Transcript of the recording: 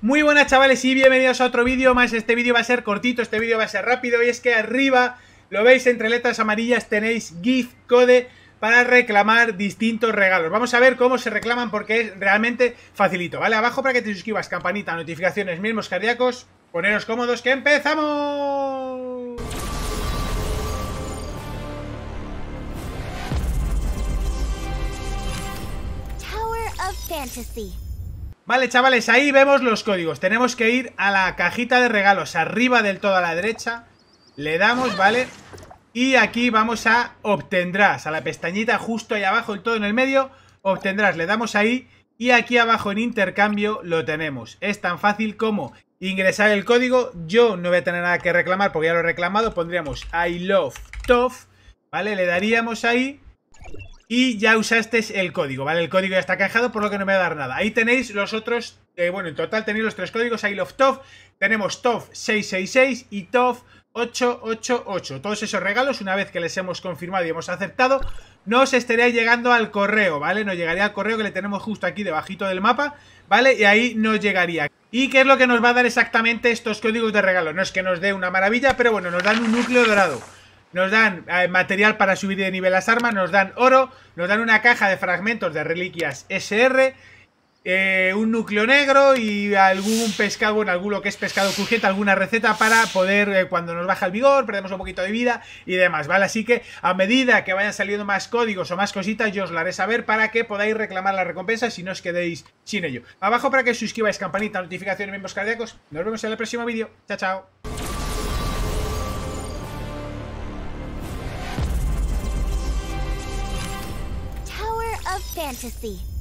Muy buenas chavales y bienvenidos a otro vídeo más, este vídeo va a ser cortito, este vídeo va a ser rápido y es que arriba, lo veis entre letras amarillas tenéis GIF code para reclamar distintos regalos. Vamos a ver cómo se reclaman porque es realmente facilito, ¿vale? Abajo para que te suscribas, campanita, notificaciones, mismos cardíacos, poneros cómodos que empezamos. Tower of Fantasy Vale, chavales, ahí vemos los códigos. Tenemos que ir a la cajita de regalos, arriba del todo a la derecha. Le damos, ¿vale? Y aquí vamos a obtendrás, a la pestañita justo ahí abajo, el todo en el medio, obtendrás. Le damos ahí y aquí abajo en intercambio lo tenemos. Es tan fácil como ingresar el código. Yo no voy a tener nada que reclamar porque ya lo he reclamado. Pondríamos I love tough ¿vale? Le daríamos ahí y ya usasteis el código, ¿vale? El código ya está cajado, por lo que no me va a dar nada. Ahí tenéis los otros, eh, bueno, en total tenéis los tres códigos, ahí love TOF, tenemos TOF 666 y TOF 888. Todos esos regalos, una vez que les hemos confirmado y hemos aceptado, nos estaría llegando al correo, ¿vale? Nos llegaría al correo que le tenemos justo aquí debajito del mapa, ¿vale? Y ahí nos llegaría. ¿Y qué es lo que nos va a dar exactamente estos códigos de regalo? No es que nos dé una maravilla, pero bueno, nos dan un núcleo dorado nos dan eh, material para subir de nivel las armas, nos dan oro, nos dan una caja de fragmentos de reliquias SR, eh, un núcleo negro y algún pescado, bueno, alguno que es pescado crujiente, alguna receta para poder, eh, cuando nos baja el vigor, perdemos un poquito de vida y demás, ¿vale? Así que a medida que vayan saliendo más códigos o más cositas, yo os lo haré saber para que podáis reclamar la recompensa si no os quedéis sin ello. Abajo para que suscribáis, campanita, notificaciones, miembros cardíacos. Nos vemos en el próximo vídeo. Chao, chao. fantasy.